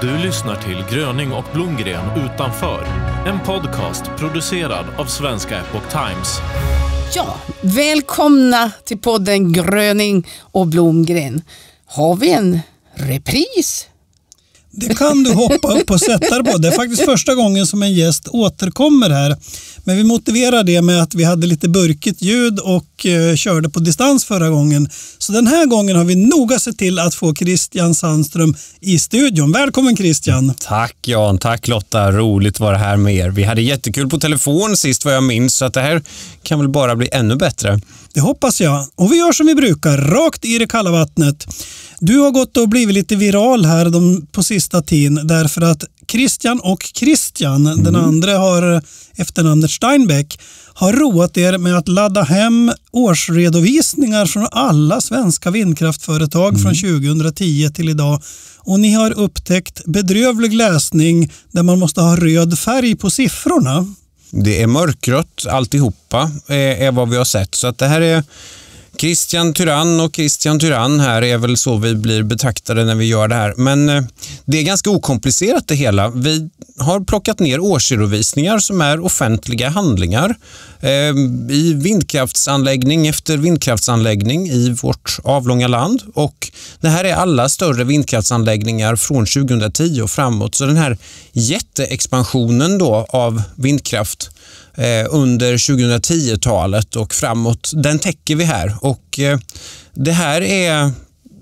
Du lyssnar till Gröning och Blomgren utanför. En podcast producerad av svenska Epoch Times. Ja, välkomna till podden Gröning och Blomgren. Har vi en repris? Det kan du hoppa upp och sätta dig på. Det är faktiskt första gången som en gäst återkommer här. Men vi motiverar det med att vi hade lite burkigt ljud och eh, körde på distans förra gången. Så den här gången har vi noga sett till att få Christian Sandström i studion. Välkommen Christian! Tack Jan, tack Lotta. Roligt att vara här med er. Vi hade jättekul på telefon sist vad jag minns så att det här kan väl bara bli ännu bättre. Det hoppas jag. Och vi gör som vi brukar, rakt i det kalla vattnet. Du har gått och blivit lite viral här de, på sista tiden därför att Christian och Christian, mm. den andra har efternamnet Steinbeck, har roat er med att ladda hem årsredovisningar från alla svenska vindkraftföretag mm. från 2010 till idag. Och ni har upptäckt bedrövlig läsning där man måste ha röd färg på siffrorna. Det är mörkrött alltihopa eh, är, vad vi har sett. Så att det här är Christian Tyrann och Christian Tyrann här är väl så vi blir betraktade när vi gör det här. Men eh, det är ganska okomplicerat det hela. Vi har plockat ner årsredovisningar som är offentliga handlingar eh, i vindkraftsanläggning efter vindkraftsanläggning i vårt avlånga land. Och det här är alla större vindkraftsanläggningar från 2010 och framåt. Så den här jätteexpansionen då av vindkraft Eh, under 2010-talet och framåt. Den täcker vi här och eh, det här är,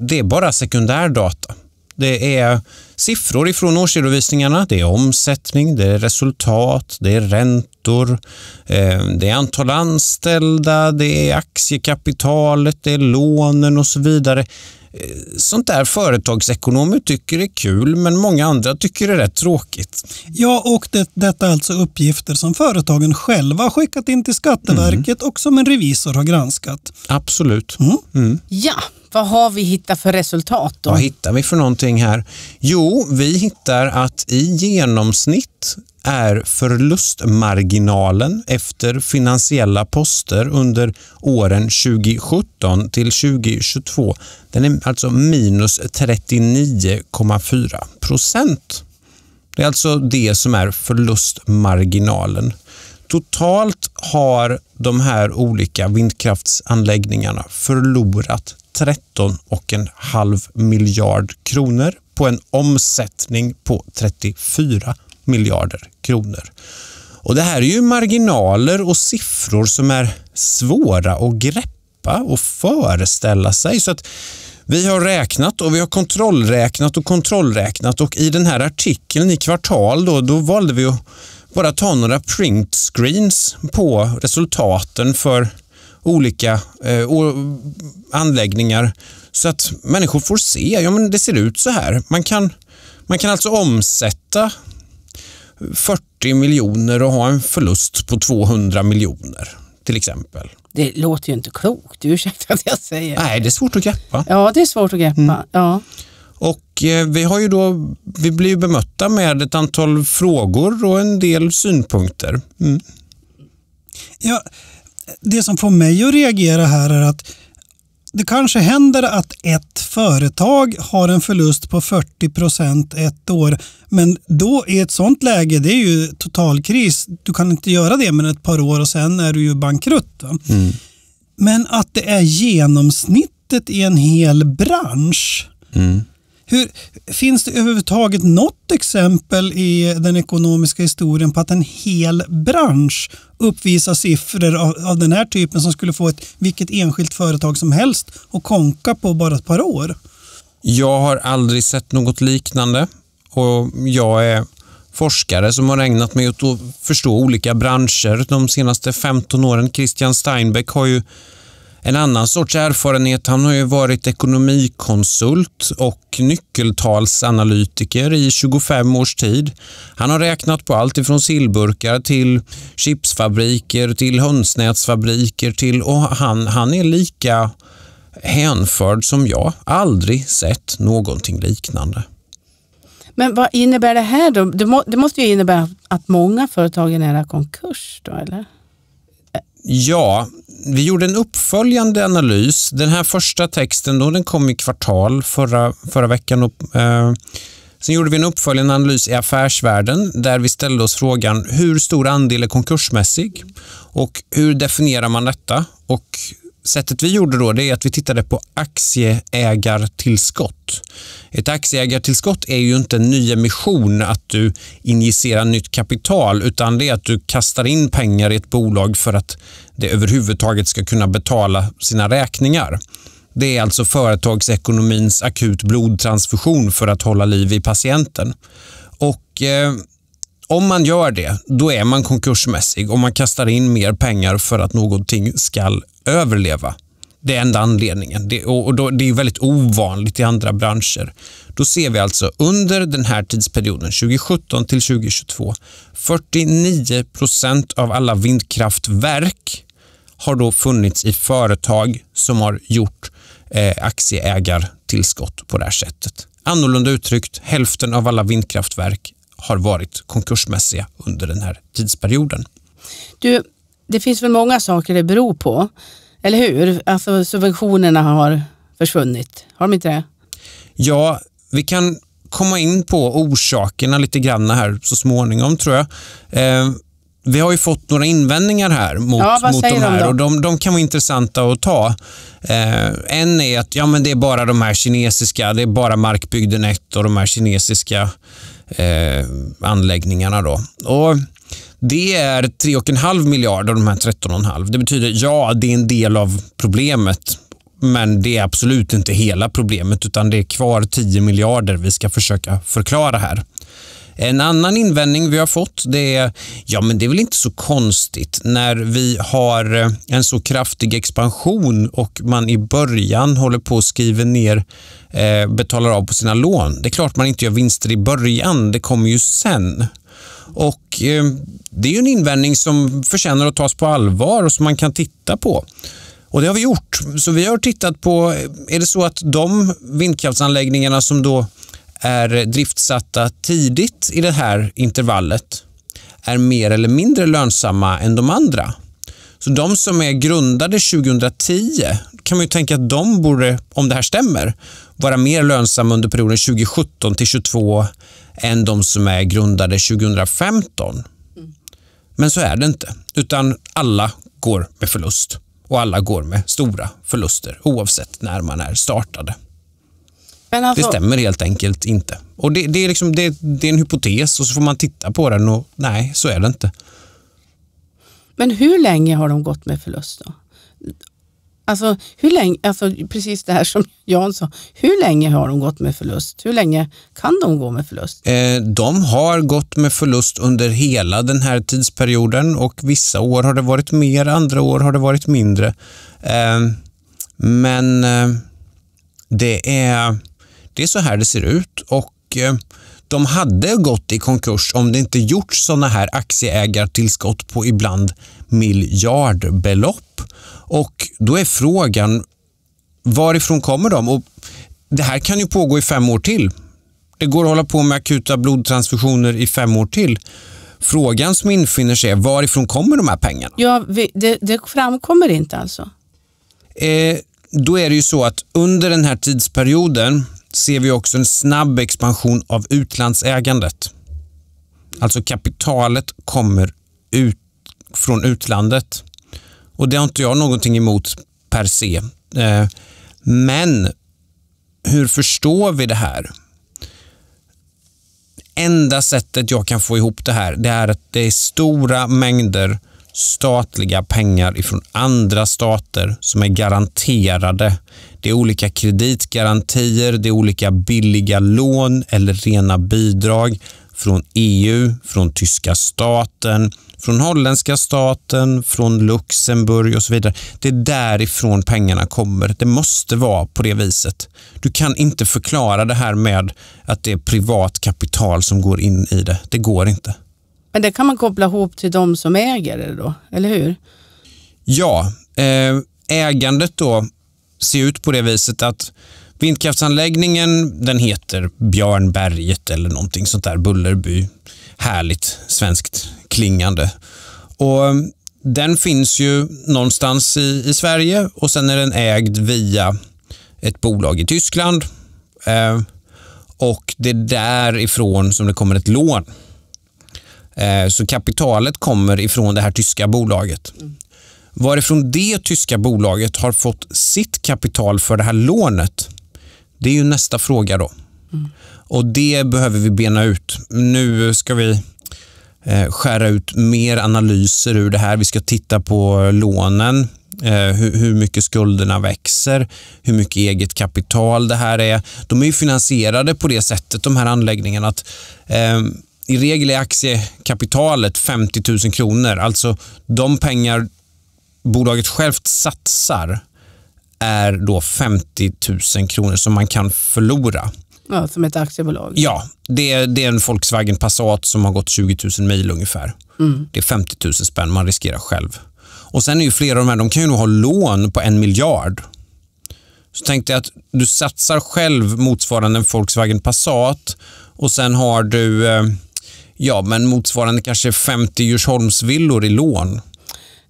det är bara sekundärdata. Det är siffror ifrån årsredovisningarna, det är omsättning, det är resultat, det är räntor, eh, det är antal anställda, det är aktiekapitalet, det är lånen och så vidare. Eh, sånt där företagsekonomer tycker är kul men många andra tycker det är rätt tråkigt. Ja, och det, detta är alltså uppgifter som företagen själva har skickat in till Skatteverket mm. och som en revisor har granskat. Absolut. Mm. Mm. Ja, vad har vi hittat för resultat då? Vad hittar vi för någonting här? Jo, vi hittar att i genomsnitt är förlustmarginalen efter finansiella poster under åren 2017 till 2022. Den är alltså minus 39,4 procent. Det är alltså det som är förlustmarginalen. Totalt har de här olika vindkraftsanläggningarna förlorat 13,5 miljard kronor på en omsättning på 34 miljarder kronor. Och Det här är ju marginaler och siffror som är svåra att greppa och föreställa sig. Så att vi har räknat och vi har kontrollräknat och kontrollräknat och i den här artikeln i Kvartal då, då valde vi att bara ta några print screens på resultaten för olika eh, anläggningar så att människor får se, ja men det ser ut så här. Man kan, man kan alltså omsätta 40 miljoner och ha en förlust på 200 miljoner till exempel. Det låter ju inte klokt, ursäkta att jag säger det. Nej, det är svårt att greppa. Ja, det är svårt att greppa. Mm. Ja. Och eh, vi, har ju då, vi blir bemötta med ett antal frågor och en del synpunkter. Mm. Ja, det som får mig att reagera här är att det kanske händer att ett företag har en förlust på 40 procent ett år. Men då i ett sånt läge, det är ju totalkris, Du kan inte göra det med ett par år och sen är du ju bankrutt. Mm. Men att det är genomsnittet i en hel bransch. Mm. Hur, finns det överhuvudtaget något exempel i den ekonomiska historien på att en hel bransch uppvisa siffror av, av den här typen som skulle få ett, vilket enskilt företag som helst att konka på bara ett par år. Jag har aldrig sett något liknande och jag är forskare som har ägnat mig åt att förstå olika branscher de senaste 15 åren. Christian Steinbeck har ju en annan sorts erfarenhet. Han har ju varit ekonomikonsult och nyckeltalsanalytiker i 25 års tid. Han har räknat på allt ifrån sillburkar till chipsfabriker, till hönsnätsfabriker till och han, han är lika hänförd som jag. Aldrig sett någonting liknande. Men vad innebär det här då? Det, det måste ju innebära att många företag är nära konkurs då, eller? Ja, vi gjorde en uppföljande analys. Den här första texten då, den kom i kvartal förra, förra veckan. Och, eh, sen gjorde vi en uppföljande analys i affärsvärlden där vi ställde oss frågan hur stor andel är konkursmässig och hur definierar man detta? Och sättet vi gjorde då det är att vi tittade på aktieägartillskott. Ett aktieägartillskott är ju inte en ny emission att du injicerar nytt kapital utan det är att du kastar in pengar i ett bolag för att det överhuvudtaget ska kunna betala sina räkningar. Det är alltså företagsekonomins akut blodtransfusion för att hålla liv i patienten. Och eh, om man gör det, då är man konkursmässig och man kastar in mer pengar för att någonting ska överleva. Det är enda anledningen det, och då, det är väldigt ovanligt i andra branscher. Då ser vi alltså under den här tidsperioden, 2017 till 2022, 49 procent av alla vindkraftverk har då funnits i företag som har gjort eh, aktieägartillskott på det här sättet. Annorlunda uttryckt, hälften av alla vindkraftverk har varit konkursmässiga under den här tidsperioden. Du, det finns väl många saker det beror på, eller hur? Alltså subventionerna har försvunnit, har de inte det? Ja, vi kan komma in på orsakerna lite grann här så småningom tror jag. Eh, vi har ju fått några invändningar här mot, ja, mot de här de och de, de kan vara intressanta att ta. Eh, en är att ja, men det är bara de här kinesiska, det är bara Markbygden 1 och de här kinesiska eh, anläggningarna. Då. Och det är 3,5 miljarder av de här 13,5. Det betyder ja, det är en del av problemet men det är absolut inte hela problemet utan det är kvar 10 miljarder vi ska försöka förklara här. En annan invändning vi har fått det är, ja men det är väl inte så konstigt när vi har eh, en så kraftig expansion och man i början håller på att skriva ner, eh, betalar av på sina lån. Det är klart man inte gör vinster i början, det kommer ju sen. Och eh, det är ju en invändning som förtjänar att tas på allvar och som man kan titta på. Och det har vi gjort. Så vi har tittat på, är det så att de vindkraftsanläggningarna som då är driftsatta tidigt i det här intervallet är mer eller mindre lönsamma än de andra. Så de som är grundade 2010 kan man ju tänka att de borde, om det här stämmer, vara mer lönsamma under perioden 2017 till 2022 än de som är grundade 2015. Mm. Men så är det inte, utan alla går med förlust och alla går med stora förluster oavsett när man är startade. Alltså... Det stämmer helt enkelt inte. Och det, det är liksom, det, det, är en hypotes och så får man titta på den och nej, så är det inte. Men hur länge har de gått med förlust då? Alltså, hur länge, alltså precis det här som Jan sa, hur länge har de gått med förlust? Hur länge kan de gå med förlust? Eh, de har gått med förlust under hela den här tidsperioden och vissa år har det varit mer, andra år har det varit mindre. Eh, men eh, det, är, det är så här det ser ut och eh, de hade gått i konkurs om det inte gjorts sådana här aktieägartillskott på ibland miljardbelopp och då är frågan, varifrån kommer de? Och det här kan ju pågå i fem år till. Det går att hålla på med akuta blodtransfusioner i fem år till. Frågan som infinner sig är varifrån kommer de här pengarna? Ja, vi, det, det, framkommer inte alltså? Eh, då är det ju så att under den här tidsperioden ser vi också en snabb expansion av utlandsägandet. Alltså kapitalet kommer ut från utlandet. Och det har inte jag någonting emot per se. Eh, men hur förstår vi det här? Enda sättet jag kan få ihop det här, det är att det är stora mängder statliga pengar ifrån andra stater som är garanterade. Det är olika kreditgarantier, det är olika billiga lån eller rena bidrag från EU, från tyska staten, från holländska staten, från Luxemburg och så vidare. Det är därifrån pengarna kommer. Det måste vara på det viset. Du kan inte förklara det här med att det är privat kapital som går in i det. Det går inte. Men det kan man koppla ihop till de som äger det då, eller hur? Ja, eh, ägandet då ser ut på det viset att Vindkraftsanläggningen den heter Björnberget eller någonting sånt där, Bullerby härligt svenskt klingande. Och eh, Den finns ju någonstans i, i Sverige och sen är den ägd via ett bolag i Tyskland. Eh, och Det är därifrån som det kommer ett lån. Eh, så kapitalet kommer ifrån det här tyska bolaget. Varifrån det tyska bolaget har fått sitt kapital för det här lånet, det är ju nästa fråga. då. Mm. Och Det behöver vi bena ut. Nu ska vi eh, skära ut mer analyser ur det här. Vi ska titta på lånen, eh, hur mycket skulderna växer, hur mycket eget kapital det här är. De är ju finansierade på det sättet, de här anläggningarna, att ehm, i regel är aktiekapitalet 50 000 kronor. Alltså de pengar bolaget självt satsar är då 50 000 kronor som man kan förlora. Ja, som ett aktiebolag? Ja, det är, det är en Volkswagen Passat som har gått 20 000 mil ungefär. Mm. Det är 50 000 spänn man riskerar själv. Och sen är ju flera av de här, de kan ju nog ha lån på en miljard. Så tänkte jag att du satsar själv motsvarande en Volkswagen Passat och sen har du eh, ja, men motsvarande kanske 50 Djursholmsvillor i lån.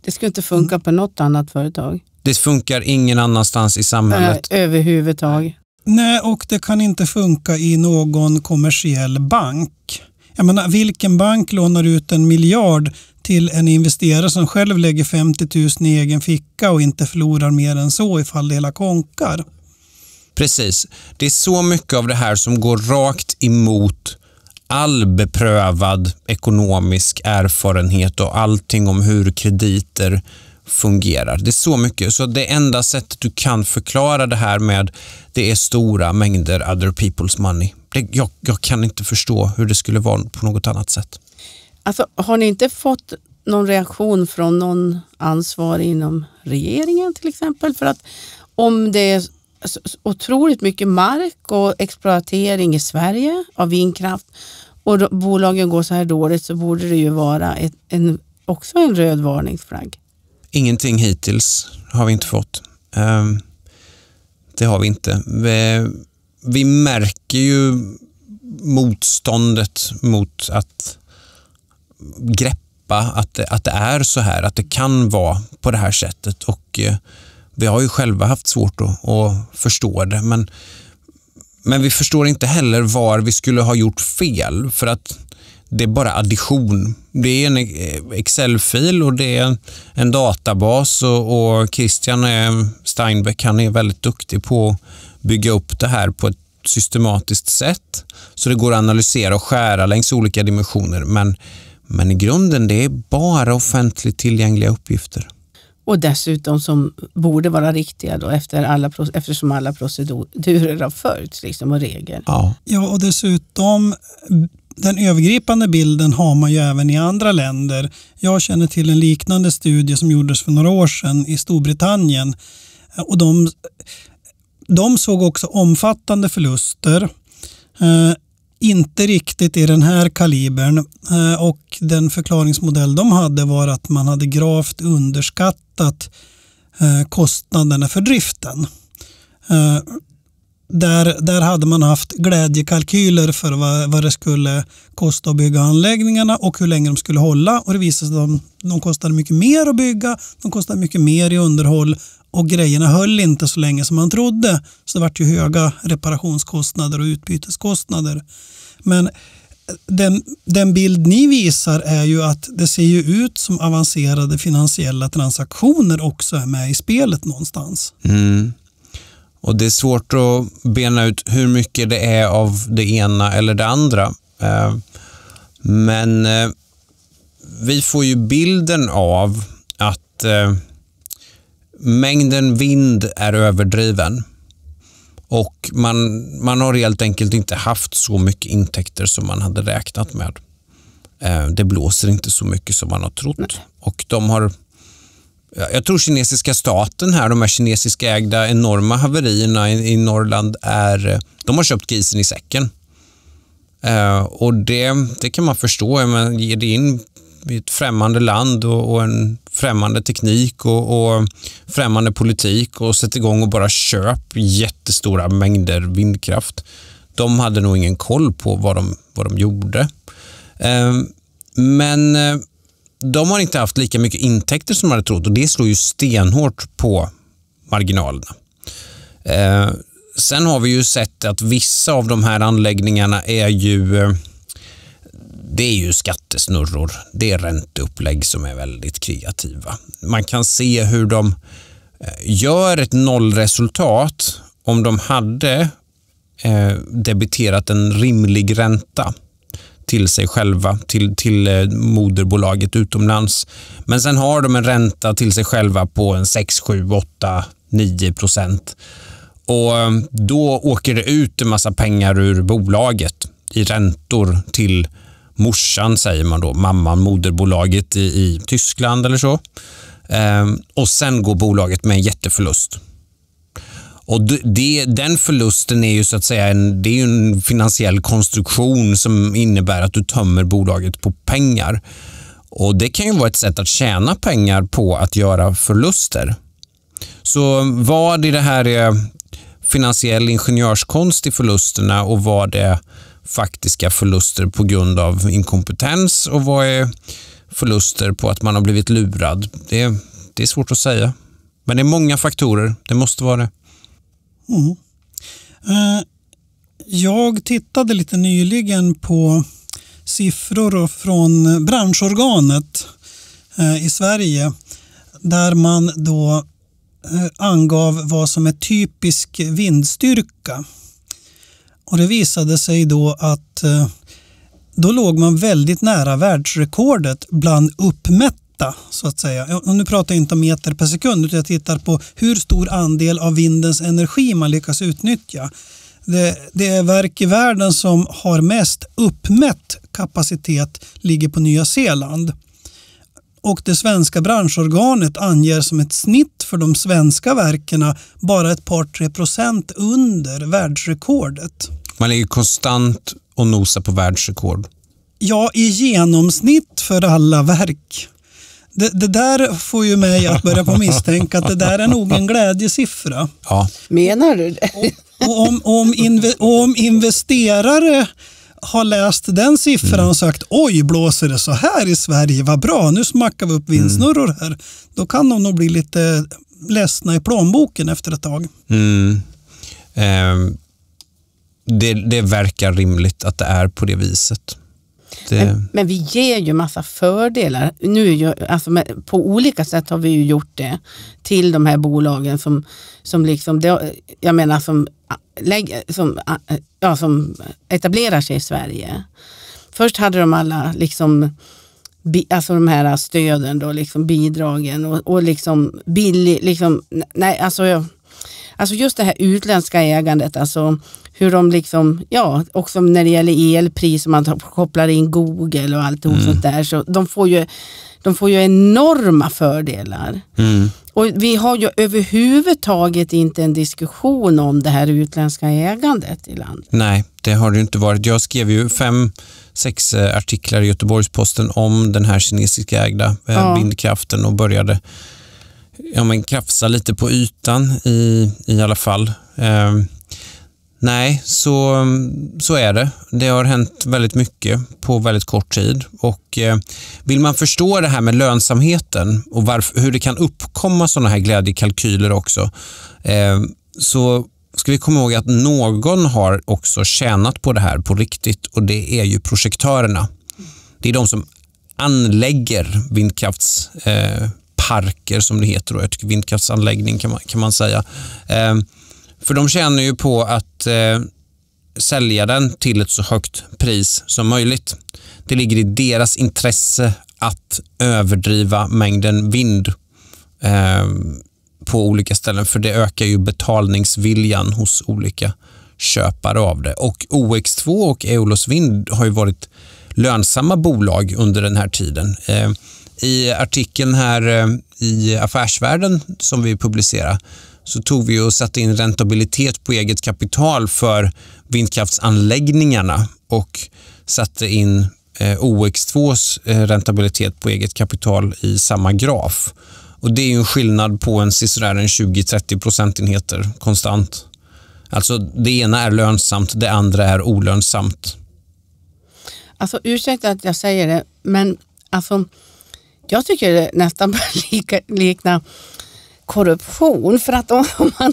Det skulle inte funka på något annat företag. Det funkar ingen annanstans i samhället. Äh, överhuvudtaget. Nej, och det kan inte funka i någon kommersiell bank. Jag menar, vilken bank lånar ut en miljard till en investerare som själv lägger 50 000 i egen ficka och inte förlorar mer än så ifall det hela konkar? Precis. Det är så mycket av det här som går rakt emot all beprövad ekonomisk erfarenhet och allting om hur krediter fungerar. Det är så mycket, så det enda sättet du kan förklara det här med, det är stora mängder other people's money. Det, jag, jag kan inte förstå hur det skulle vara på något annat sätt. Alltså, har ni inte fått någon reaktion från någon ansvarig inom regeringen till exempel? För att om det är otroligt mycket mark och exploatering i Sverige av vindkraft och bolagen går så här dåligt så borde det ju vara ett, en, också en röd varningsflagg. Ingenting hittills har vi inte fått. Ehm, det har vi inte. Vi märker ju motståndet mot att greppa att det, att det är så här, att det kan vara på det här sättet. Och eh, Vi har ju själva haft svårt att, att förstå det, men, men vi förstår inte heller var vi skulle ha gjort fel. För att det är bara addition. Det är en Excel-fil och det är en databas och, och Christian Steinbeck han är väldigt duktig på att bygga upp det här på ett systematiskt sätt. Så det går att analysera och skära längs olika dimensioner. Men, men i grunden det är bara offentligt tillgängliga uppgifter. Och dessutom som borde vara riktiga då efter alla, eftersom alla procedurer har följts liksom, och regler. Ja. ja, och dessutom den övergripande bilden har man ju även i andra länder. Jag känner till en liknande studie som gjordes för några år sedan i Storbritannien. Och de, de såg också omfattande förluster. Eh, inte riktigt i den här kalibern eh, och den förklaringsmodell de hade var att man hade gravt underskattat eh, kostnaderna för driften. Eh, där, där hade man haft glädjekalkyler för vad, vad det skulle kosta att bygga anläggningarna och hur länge de skulle hålla. Och det visade sig att de, de kostade mycket mer att bygga, de kostade mycket mer i underhåll och grejerna höll inte så länge som man trodde. Så det vart ju höga reparationskostnader och utbyteskostnader. Men den, den bild ni visar är ju att det ser ju ut som avancerade finansiella transaktioner också är med i spelet någonstans. Mm. Och Det är svårt att bena ut hur mycket det är av det ena eller det andra. Eh, men eh, vi får ju bilden av att eh, mängden vind är överdriven och man, man har helt enkelt inte haft så mycket intäkter som man hade räknat med. Det blåser inte så mycket som man har trott Nej. och de har jag tror kinesiska staten här, de här kinesiska ägda enorma haverierna i, Norrland, är, de har köpt grisen i säcken. Eh, och det, det kan man förstå, men ger det in i ett främmande land och, och en främmande teknik och, och, främmande politik och sätter igång och bara köp jättestora mängder vindkraft. De hade nog ingen koll på vad de, vad de gjorde. Eh, men eh, de har inte haft lika mycket intäkter som man hade trott och det slår ju stenhårt på marginalerna. Eh, sen har vi ju sett att vissa av de här anläggningarna är ju eh, det är ju skattesnurror. Det är ränteupplägg som är väldigt kreativa. Man kan se hur de eh, gör ett nollresultat om de hade eh, debiterat en rimlig ränta till sig själva, till, till eh, moderbolaget utomlands. Men sen har de en ränta till sig själva på en 6, 7, 8, 9 procent. Och eh, då åker det ut en massa pengar ur bolaget i räntor till morsan, säger man då, mamman, moderbolaget i, i Tyskland eller så. Ehm, och sen går bolaget med en jätteförlust. Och det, den förlusten är ju så att säga en, det är en finansiell konstruktion som innebär att du tömmer bolaget på pengar. Och Det kan ju vara ett sätt att tjäna pengar på att göra förluster. Så vad i det här är finansiell ingenjörskonst i förlusterna och vad är faktiska förluster på grund av inkompetens och vad är förluster på att man har blivit lurad? Det, det är svårt att säga. Men det är många faktorer. Det måste vara det. Mm. Eh, jag tittade lite nyligen på siffror från branschorganet eh, i Sverige där man då eh, angav vad som är typisk vindstyrka. Och det visade sig då att då låg man väldigt nära världsrekordet bland uppmätt titta så att säga. Och nu pratar jag inte om meter per sekund utan jag tittar på hur stor andel av vindens energi man lyckas utnyttja. Det, det är verk i världen som har mest uppmätt kapacitet ligger på Nya Zeeland. Och det svenska branschorganet anger som ett snitt för de svenska verken bara ett par tre procent under världsrekordet. Man ligger konstant och nosar på världsrekord. Ja, i genomsnitt för alla verk. Det, det, där får ju mig att börja på misstänka att det där är nog en glädjesiffra. Ja. Menar du det? Och, och om, om, inve, om investerare har läst den siffran och mm. sagt oj, blåser det så här i Sverige, vad bra, nu smackar vi upp mm. vindsnurror här. Då kan de nog bli lite ledsna i plånboken efter ett tag. Mm. Eh, det, det verkar rimligt att det är på det viset det... men, men, vi ger ju massa fördelar. Nu, alltså, på olika sätt har vi ju gjort det till de här bolagen som, som liksom, jag menar som, som, ja, som etablerar sig i Sverige. Först hade de alla liksom alltså de här stöden, då, liksom bidragen och, och liksom billig, liksom, nej alltså, alltså just det här utländska ägandet, alltså hur de liksom, ja, också när det gäller elpris och man kopplar in Google och allt och mm. sånt där, så de får ju, de får ju enorma fördelar. Mm. Och Vi har ju överhuvudtaget inte en diskussion om det här utländska ägandet i landet. Nej, det har det inte varit. Jag skrev ju fem, sex eh, artiklar i Göteborgs-Posten om den här kinesiska ägda eh, ja. vindkraften och började ja, men krafsa lite på ytan i, i alla fall. Ehm Nej, så, så är det. Det har hänt väldigt mycket på väldigt kort tid. Och eh, vill man förstå det här med lönsamheten och varför, hur det kan uppkomma sådana här glädjekalkyler också, eh, så ska vi komma ihåg att någon har också tjänat på det här på riktigt och det är ju projektörerna. Det är de som anlägger vindkraftsparker eh, som det heter, då, vindkraftsanläggning kan man, kan man säga. För de tjänar ju på att eh, sälja den till ett så högt pris som möjligt. Det ligger i deras intresse att överdriva mängden vind eh, på olika ställen för det ökar ju betalningsviljan hos olika köpare av det. Och OX2 och Eolos Vind har ju varit lönsamma bolag under den här tiden. Eh, I artikeln här eh, i Affärsvärlden som vi publicerar så tog vi och satte in rentabilitet på eget kapital för vindkraftsanläggningarna och satte in eh, OX2s eh, rentabilitet på eget kapital i samma graf. Och Det är en skillnad på en sisådär 20-30 procentenheter konstant. Alltså det ena är lönsamt, det andra är olönsamt. Alltså ursäkta att jag säger det, men alltså, jag tycker det nästan liknar korruption. För att om man,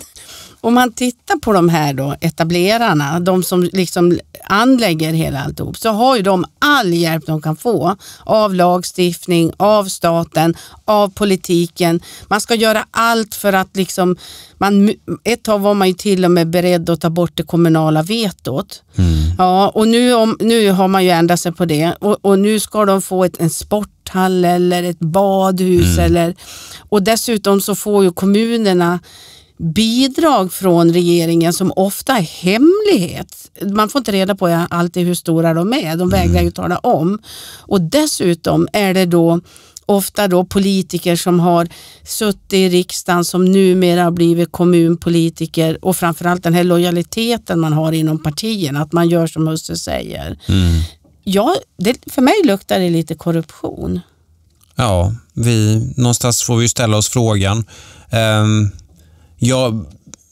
om man tittar på de här då, etablerarna, de som liksom anlägger hela alltihop, så har ju de all hjälp de kan få av lagstiftning, av staten, av politiken. Man ska göra allt för att liksom, man, ett tag var man ju till och med beredd att ta bort det kommunala vetot. Mm. Ja, och nu, om, nu har man ju ändrat sig på det och, och nu ska de få ett, en sport sporthall eller ett badhus. Mm. Eller, och dessutom så får ju kommunerna bidrag från regeringen som ofta är hemlighet. Man får inte reda på alltid hur stora de är, de vägrar mm. ju tala om. Och dessutom är det då ofta då politiker som har suttit i riksdagen som numera har blivit kommunpolitiker och framförallt den här lojaliteten man har inom partierna, att man gör som husse säger. Mm ja, det, för mig luktar det lite korruption. Ja, vi, någonstans får vi ställa oss frågan. Um, jag,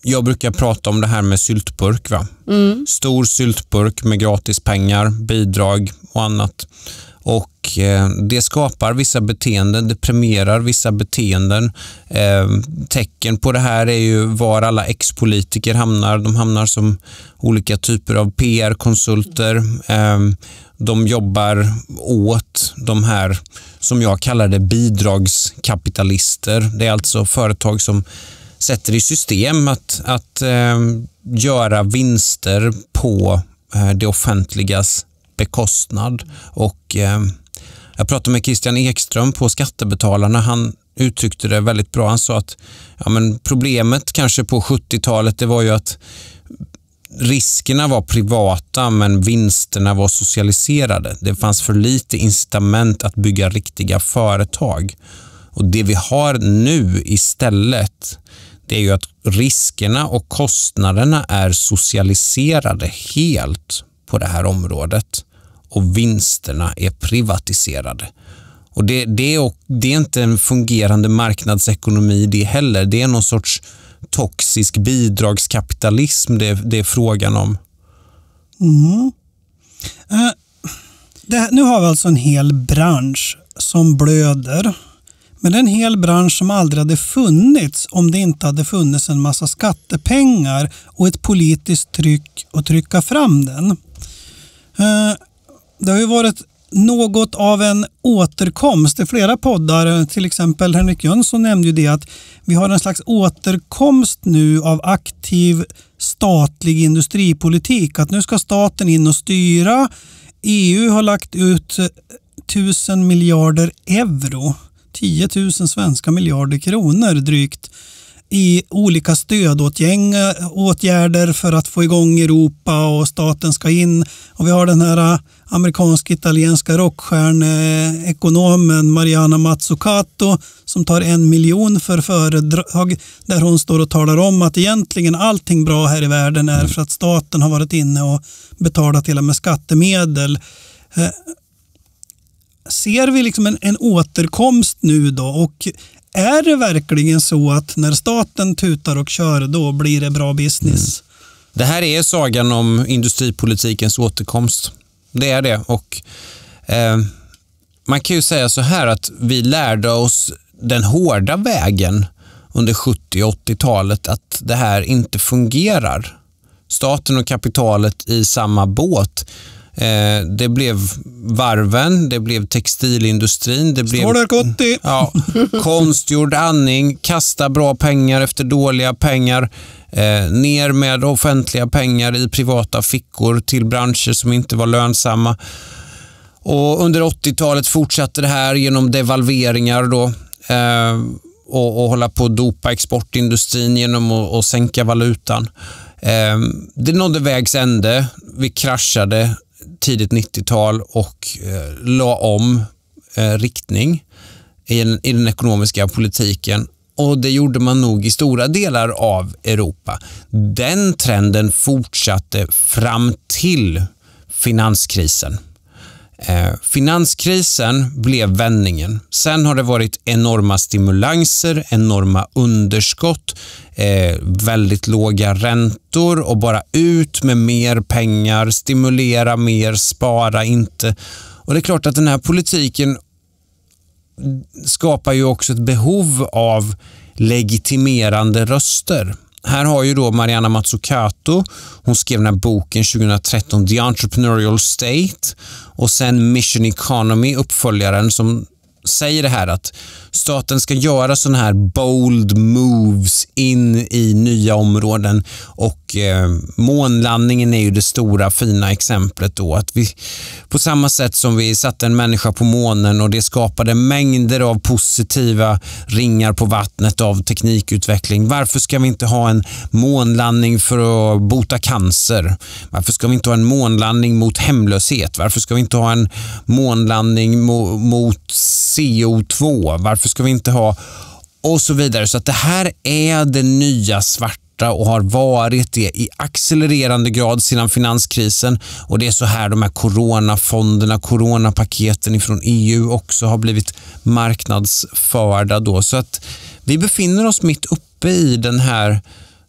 jag brukar prata om det här med syltburk. Va? Mm. Stor syltburk med gratis pengar, bidrag och annat och eh, det skapar vissa beteenden, det premierar vissa beteenden. Eh, tecken på det här är ju var alla ex-politiker hamnar. De hamnar som olika typer av PR-konsulter. Eh, de jobbar åt de här, som jag kallar det, bidragskapitalister. Det är alltså företag som sätter i system att, att eh, göra vinster på eh, det offentligas bekostnad. Och, eh, jag pratade med Christian Ekström på Skattebetalarna. Han uttryckte det väldigt bra. Han sa att ja, men problemet kanske på 70-talet det var ju att riskerna var privata men vinsterna var socialiserade. Det fanns för lite incitament att bygga riktiga företag. Och Det vi har nu istället det är ju att riskerna och kostnaderna är socialiserade helt på det här området och vinsterna är privatiserade. Och det, det, är, det är inte en fungerande marknadsekonomi det heller. Det är någon sorts toxisk bidragskapitalism det, det är frågan om. Mm. Uh, det, nu har vi alltså en hel bransch som blöder. Men det är en hel bransch som aldrig hade funnits om det inte hade funnits en massa skattepengar och ett politiskt tryck att trycka fram den. Eh, det har ju varit något av en återkomst i flera poddar. Eh, till exempel Henrik Jönsson nämnde ju det att vi har en slags återkomst nu av aktiv statlig industripolitik. Att nu ska staten in och styra. EU har lagt ut eh, tusen miljarder euro, 10 000 svenska miljarder kronor drygt i olika stödåtgärder för att få igång Europa och staten ska in. Och vi har den här äh, amerikansk-italienska rockstjärneekonomen Mariana Mazzucato som tar en miljon för föredrag där hon står och talar om att egentligen allting bra här i världen är för att staten har varit inne och betalat hela med skattemedel. Eh, ser vi liksom en, en återkomst nu då och är det verkligen så att när staten tutar och kör, då blir det bra business? Mm. Det här är sagan om industripolitikens återkomst. Det är det. Och, eh, man kan ju säga så här att vi lärde oss den hårda vägen under 70 och 80-talet att det här inte fungerar. Staten och kapitalet i samma båt Eh, det blev varven, det blev textilindustrin. Det Stålverk 80! Mm, ja, konstgjord andning, kasta bra pengar efter dåliga pengar. Eh, ner med offentliga pengar i privata fickor till branscher som inte var lönsamma. Och under 80-talet fortsatte det här genom devalveringar då, eh, och, och hålla på att dopa exportindustrin genom att, att sänka valutan. Eh, det nådde vägs ände. Vi kraschade tidigt 90-tal och eh, la om eh, riktning i, en, i den ekonomiska politiken och det gjorde man nog i stora delar av Europa. Den trenden fortsatte fram till finanskrisen. Eh, finanskrisen blev vändningen. Sen har det varit enorma stimulanser, enorma underskott, eh, väldigt låga räntor och bara ut med mer pengar, stimulera mer, spara inte. Och Det är klart att den här politiken skapar ju också ett behov av legitimerande röster. Här har ju då Mariana Mazzucato, hon skrev den här boken 2013, The Entrepreneurial State och sen Mission Economy, uppföljaren som säger det här att staten ska göra sådana här bold moves in i nya områden och eh, månlandningen är ju det stora fina exemplet då att vi på samma sätt som vi satte en människa på månen och det skapade mängder av positiva ringar på vattnet av teknikutveckling. Varför ska vi inte ha en månlandning för att bota cancer? Varför ska vi inte ha en månlandning mot hemlöshet? Varför ska vi inte ha en månlandning mo mot CO2, varför ska vi inte ha och så vidare. Så att det här är det nya svarta och har varit det i accelererande grad sedan finanskrisen och det är så här de här coronafonderna, coronapaketen från EU också har blivit marknadsförda då. Så att vi befinner oss mitt uppe i den här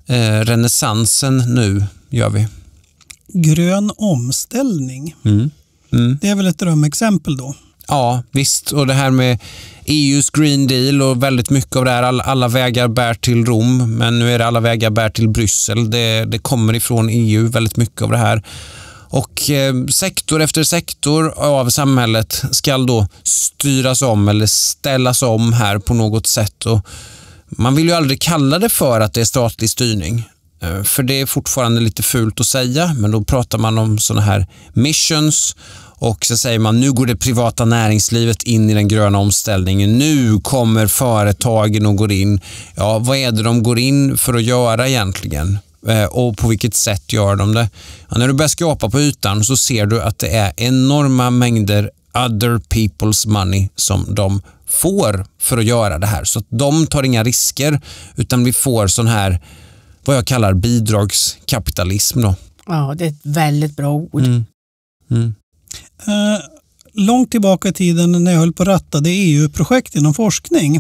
eh, renässansen nu, gör vi. Grön omställning. Mm. Mm. Det är väl ett drömexempel då? Ja, visst. Och det här med EUs Green Deal och väldigt mycket av det här. Alla vägar bär till Rom, men nu är det alla vägar bär till Bryssel. Det, det kommer ifrån EU, väldigt mycket av det här. Och eh, sektor efter sektor av samhället ska då styras om eller ställas om här på något sätt. Och man vill ju aldrig kalla det för att det är statlig styrning. Eh, för det är fortfarande lite fult att säga, men då pratar man om sådana här missions och så säger man nu går det privata näringslivet in i den gröna omställningen. Nu kommer företagen och går in. Ja, vad är det de går in för att göra egentligen? Eh, och på vilket sätt gör de det? Ja, när du börjar skrapa på ytan så ser du att det är enorma mängder other people's money som de får för att göra det här. Så att de tar inga risker utan vi får sån här vad jag kallar bidragskapitalism. Då. Ja, det är ett väldigt bra ord. Mm. Mm. Eh, långt tillbaka i tiden när jag höll på att rattade EU-projekt inom forskning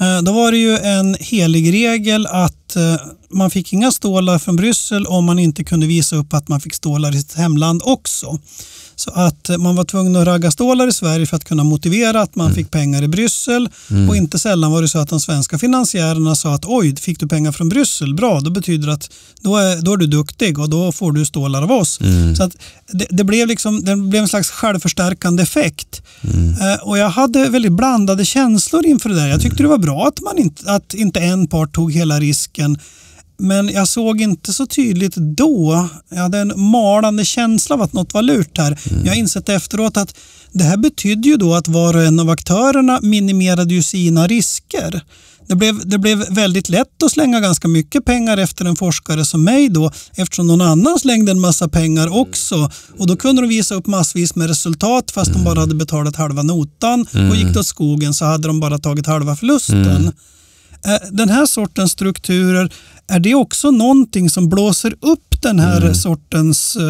eh, då var det ju en helig regel att eh, man fick inga stålar från Bryssel om man inte kunde visa upp att man fick stålar i sitt hemland också. Så att eh, man var tvungen att ragga stålar i Sverige för att kunna motivera att man mm. fick pengar i Bryssel. Mm. Och inte sällan var det så att de svenska finansiärerna sa att oj, fick du pengar från Bryssel? Bra, då betyder det att då är, då är du duktig och då får du stålar av oss. Mm. Så att det, det, blev liksom, det blev en slags självförstärkande effekt. Mm. Eh, och jag hade väldigt blandade känslor inför det där. Jag tyckte mm. det var bra att, man inte, att inte en part tog hela risken. Men jag såg inte så tydligt då. Jag hade en malande känsla av att något var lurt här. Mm. Jag har insett efteråt att det här betydde ju då att var och en av aktörerna minimerade ju sina risker. Det blev, det blev väldigt lätt att slänga ganska mycket pengar efter en forskare som mig då eftersom någon annan slängde en massa pengar mm. också. Och då kunde de visa upp massvis med resultat fast mm. de bara mm. hade betalat halva notan mm. och gick det mm. åt skogen så hade de bara tagit halva förlusten. Den här sortens strukturer, är det också någonting som blåser upp den här mm. sortens, eh,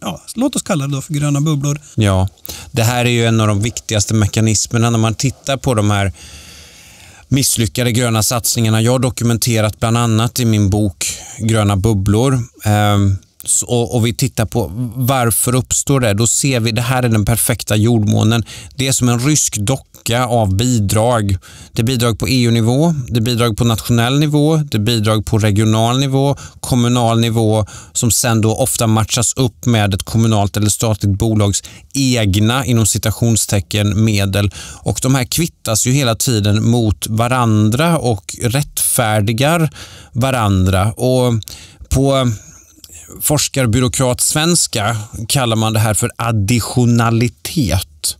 ja, låt oss kalla det då för gröna bubblor? Ja, det här är ju en av de viktigaste mekanismerna när man tittar på de här misslyckade gröna satsningarna. Jag har dokumenterat bland annat i min bok Gröna bubblor. Eh, och, och vi tittar på varför uppstår det, då ser vi att det här är den perfekta jordmånen. Det är som en rysk docka av bidrag. Det är bidrag på EU-nivå, det är bidrag på nationell nivå, det är bidrag på regional nivå, kommunal nivå som sen då ofta matchas upp med ett kommunalt eller statligt bolags egna inom citationstecken medel och de här kvittas ju hela tiden mot varandra och rättfärdigar varandra. Och på forskarbyråkrat-svenska kallar man det här för additionalitet.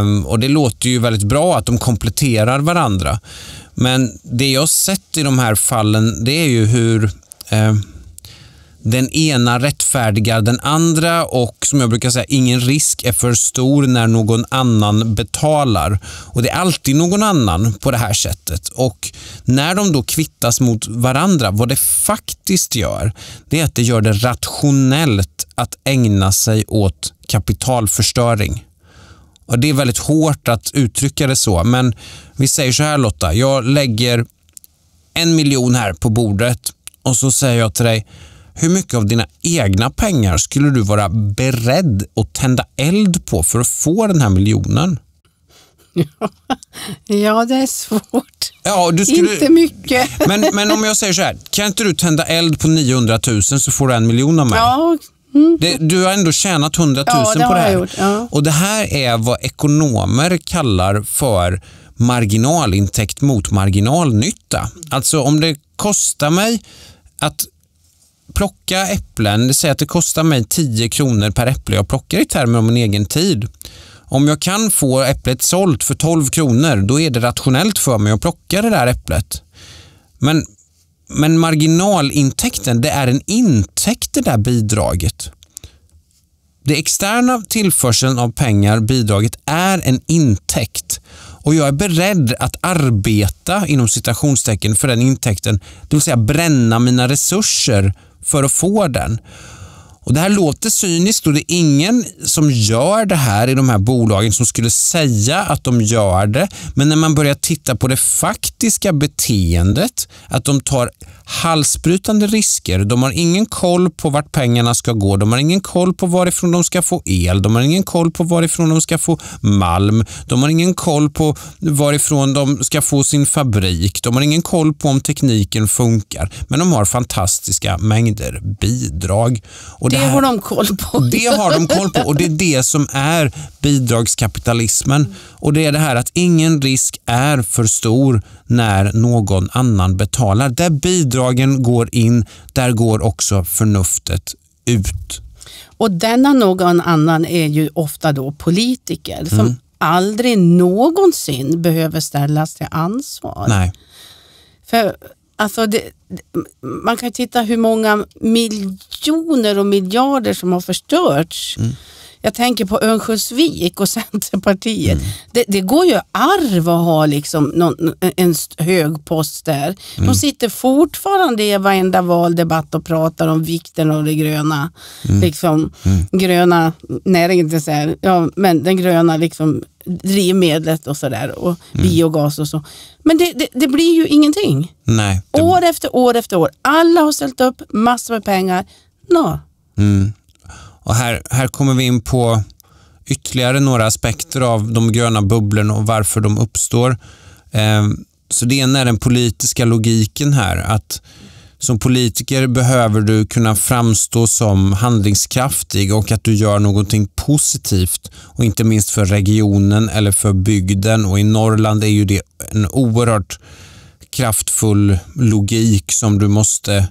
Um, och det låter ju väldigt bra att de kompletterar varandra. Men det jag sett i de här fallen, det är ju hur um, den ena rättfärdigar den andra och som jag brukar säga, ingen risk är för stor när någon annan betalar. Och Det är alltid någon annan på det här sättet. Och När de då kvittas mot varandra, vad det faktiskt gör, det är att det gör det rationellt att ägna sig åt kapitalförstöring. Och Det är väldigt hårt att uttrycka det så, men vi säger så här Lotta, jag lägger en miljon här på bordet och så säger jag till dig hur mycket av dina egna pengar skulle du vara beredd att tända eld på för att få den här miljonen? Ja, det är svårt. Ja, skulle... Inte mycket. Men, men om jag säger så här, kan inte du tända eld på 900 000 så får du en miljon av mig? Ja. Mm. Det, du har ändå tjänat 100 000 ja, det på det här. Gjort, ja. Och det här är vad ekonomer kallar för marginalintäkt mot marginalnytta. Alltså om det kostar mig att plocka äpplen, säg att det kostar mig 10 kronor per äpple jag plockar i termer av min egen tid. Om jag kan få äpplet sålt för 12 kronor, då är det rationellt för mig att plocka det där äpplet. Men, men marginalintäkten, det är en intäkt det där bidraget. Det externa tillförseln av pengar, bidraget, är en intäkt och jag är beredd att arbeta inom citationstecken för den intäkten, det vill säga bränna mina resurser för att få den. Och Det här låter cyniskt och det är ingen som gör det här i de här bolagen som skulle säga att de gör det. Men när man börjar titta på det faktiska beteendet, att de tar halsbrytande risker. De har ingen koll på vart pengarna ska gå. De har ingen koll på varifrån de ska få el. De har ingen koll på varifrån de ska få malm. De har ingen koll på varifrån de ska få sin fabrik. De har ingen koll på om tekniken funkar. Men de har fantastiska mängder bidrag. Och det, det här, har de koll på. Det har de koll på och det är det som är bidragskapitalismen. Och det är det här att ingen risk är för stor när någon annan betalar. Där bidrag bidragen går in, där går också förnuftet ut. Och denna någon annan är ju ofta då politiker som mm. aldrig någonsin behöver ställas till ansvar. Nej. För alltså det, Man kan titta hur många miljoner och miljarder som har förstörts mm jag tänker på Örnsköldsvik och Centerpartiet. Mm. Det, det, går ju arv att ha liksom någon, en hög post där. Mm. De sitter fortfarande i varenda valdebatt och pratar om vikten av det gröna. Mm. Liksom, mm. gröna näringen, ja, men den gröna liksom, drivmedlet och sådär och mm. biogas och så. Men det, det, det blir ju ingenting. Nej, År efter år efter år. Alla har ställt upp massor med pengar. No. Mm. Och här, här kommer vi in på ytterligare några aspekter av de gröna bubblorna och varför de uppstår. Ehm, så det ena är den politiska logiken här. att Som politiker behöver du kunna framstå som handlingskraftig och att du gör någonting positivt och inte minst för regionen eller för bygden och i Norrland är ju det en oerhört kraftfull logik som du måste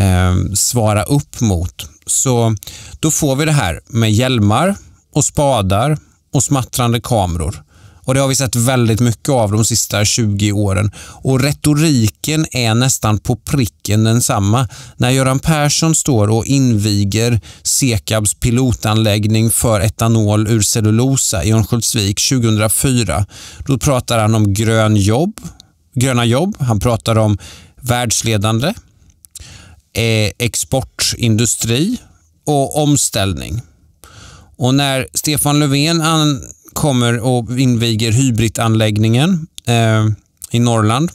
eh, svara upp mot. Så då får vi det här med hjälmar och spadar och smattrande kameror. Och Det har vi sett väldigt mycket av de sista 20 åren och retoriken är nästan på pricken densamma. När Göran Persson står och inviger Sekabs pilotanläggning för etanol ur cellulosa i Örnsköldsvik 2004, då pratar han om grön jobb, gröna jobb. Han pratar om världsledande. Eh, exportindustri och omställning. Och när Stefan Löfven kommer och inviger hybridanläggningen eh, i Norrland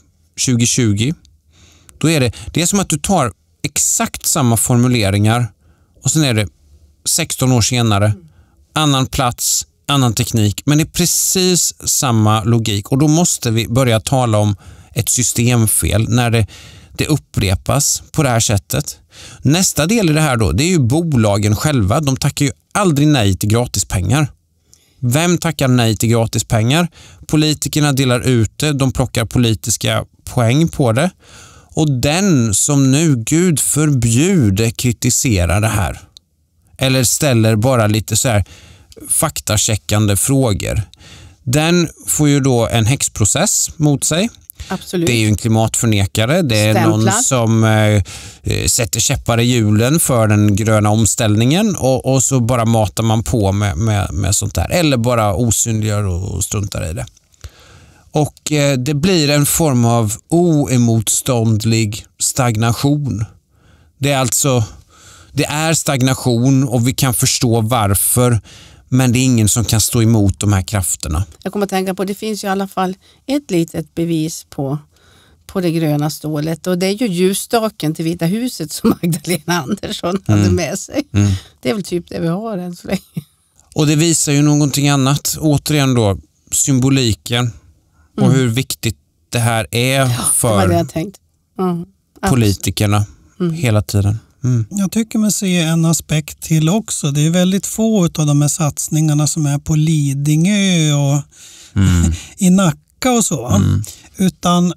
2020, då är det, det är som att du tar exakt samma formuleringar och sen är det 16 år senare, annan plats, annan teknik, men det är precis samma logik och då måste vi börja tala om ett systemfel när det det upprepas på det här sättet. Nästa del i det här då, det är ju bolagen själva. De tackar ju aldrig nej till gratispengar. Vem tackar nej till gratispengar? Politikerna delar ut det, de plockar politiska poäng på det. Och den som nu, Gud förbjude, kritiserar det här eller ställer bara lite så här faktacheckande frågor. Den får ju då en häxprocess mot sig Absolut. Det är ju en klimatförnekare. Det är Stämplad. någon som eh, eh, sätter käppar i hjulen för den gröna omställningen och, och så bara matar man på med, med, med sånt där. Eller bara osynliggör och, och struntar i det. Och eh, det blir en form av oemotståndlig stagnation. Det är alltså det är stagnation och vi kan förstå varför men det är ingen som kan stå emot de här krafterna. Jag kommer att tänka på, det finns ju i alla fall ett litet bevis på på det gröna stålet och det är ju ljusstaken till Vita huset som Magdalena Andersson mm. hade med sig. Mm. Det är väl typ det vi har än så länge. Och det visar ju någonting annat. Återigen då, symboliken och mm. hur viktigt det här är ja, för det det politikerna mm. hela tiden. Mm. Jag tycker mig se en aspekt till också. Det är väldigt få av de här satsningarna som är på Lidingö och mm. i Nacka och så. Mm. Utan eh,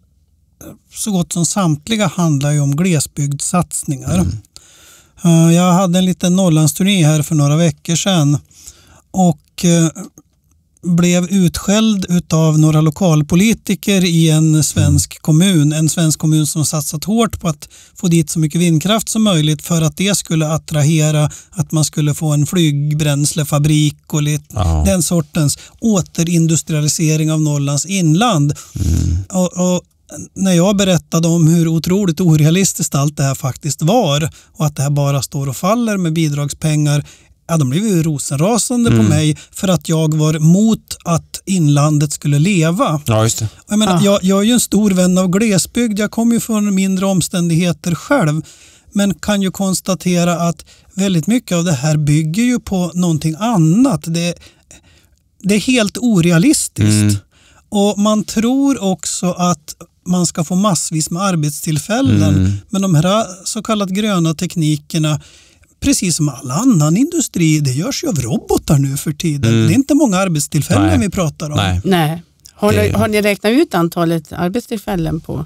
så gott som samtliga handlar ju om glesbygdssatsningar. Mm. Eh, jag hade en liten Norrlandsturné här för några veckor sedan och eh, blev utskälld av några lokalpolitiker i en svensk mm. kommun. En svensk kommun som satsat hårt på att få dit så mycket vindkraft som möjligt för att det skulle attrahera att man skulle få en flygbränslefabrik och lite, den sortens återindustrialisering av Norrlands inland. Mm. Och, och, när jag berättade om hur otroligt orealistiskt allt det här faktiskt var och att det här bara står och faller med bidragspengar ja, de blev ju rosenrasande mm. på mig för att jag var mot att inlandet skulle leva. Ja, just det. Jag, menar, ah. jag, jag är ju en stor vän av glesbygd, jag kommer ju från mindre omständigheter själv men kan ju konstatera att väldigt mycket av det här bygger ju på någonting annat. Det, det är helt orealistiskt. Mm. Och Man tror också att man ska få massvis med arbetstillfällen. Mm. Men de här så kallat gröna teknikerna precis som all annan industri, det görs ju av robotar nu för tiden. Mm. Det är inte många arbetstillfällen Nej. vi pratar om. Nej. Nej. Har, ni, har ni räknat ut antalet arbetstillfällen på